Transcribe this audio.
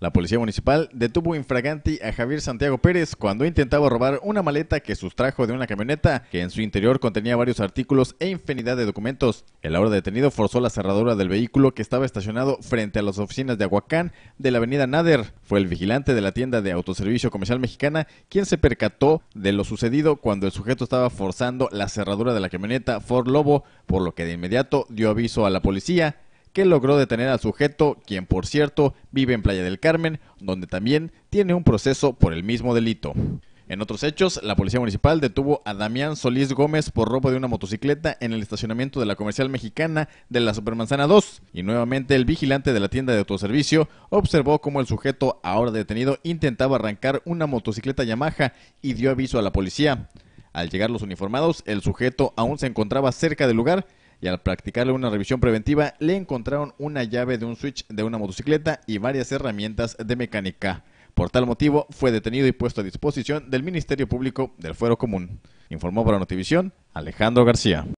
La policía municipal detuvo infraganti a Javier Santiago Pérez cuando intentaba robar una maleta que sustrajo de una camioneta que en su interior contenía varios artículos e infinidad de documentos. El ahora detenido forzó la cerradura del vehículo que estaba estacionado frente a las oficinas de Aguacán de la avenida Nader. Fue el vigilante de la tienda de autoservicio comercial mexicana quien se percató de lo sucedido cuando el sujeto estaba forzando la cerradura de la camioneta Ford Lobo, por lo que de inmediato dio aviso a la policía que logró detener al sujeto, quien por cierto vive en Playa del Carmen, donde también tiene un proceso por el mismo delito. En otros hechos, la Policía Municipal detuvo a Damián Solís Gómez por robo de una motocicleta en el estacionamiento de la Comercial Mexicana de la Supermanzana 2 y nuevamente el vigilante de la tienda de autoservicio observó cómo el sujeto ahora detenido intentaba arrancar una motocicleta Yamaha y dio aviso a la policía. Al llegar los uniformados, el sujeto aún se encontraba cerca del lugar, y al practicarle una revisión preventiva le encontraron una llave de un switch de una motocicleta y varias herramientas de mecánica. Por tal motivo fue detenido y puesto a disposición del Ministerio Público del Fuero Común. Informó para Notivisión Alejandro García.